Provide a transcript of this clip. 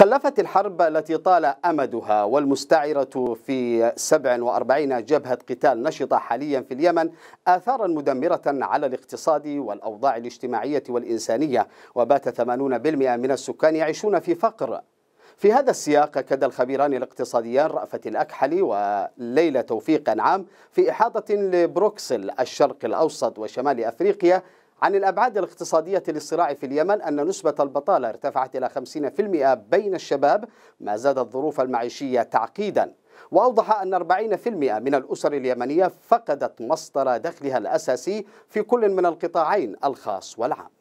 خلفت الحرب التي طال أمدها والمستعرة في 47 جبهة قتال نشطة حاليا في اليمن آثارا مدمرة على الاقتصاد والأوضاع الاجتماعية والإنسانية وبات 80% من السكان يعيشون في فقر في هذا السياق أكد الخبيران الاقتصاديان رأفت الأكحلي وليلى توفيق أنعام في إحاطة لبروكسل الشرق الأوسط وشمال أفريقيا عن الأبعاد الاقتصادية للصراع في اليمن أن نسبة البطالة ارتفعت إلى 50% بين الشباب ما زادت الظروف المعيشية تعقيدا وأوضح أن 40% من الأسر اليمنية فقدت مصدر دخلها الأساسي في كل من القطاعين الخاص والعام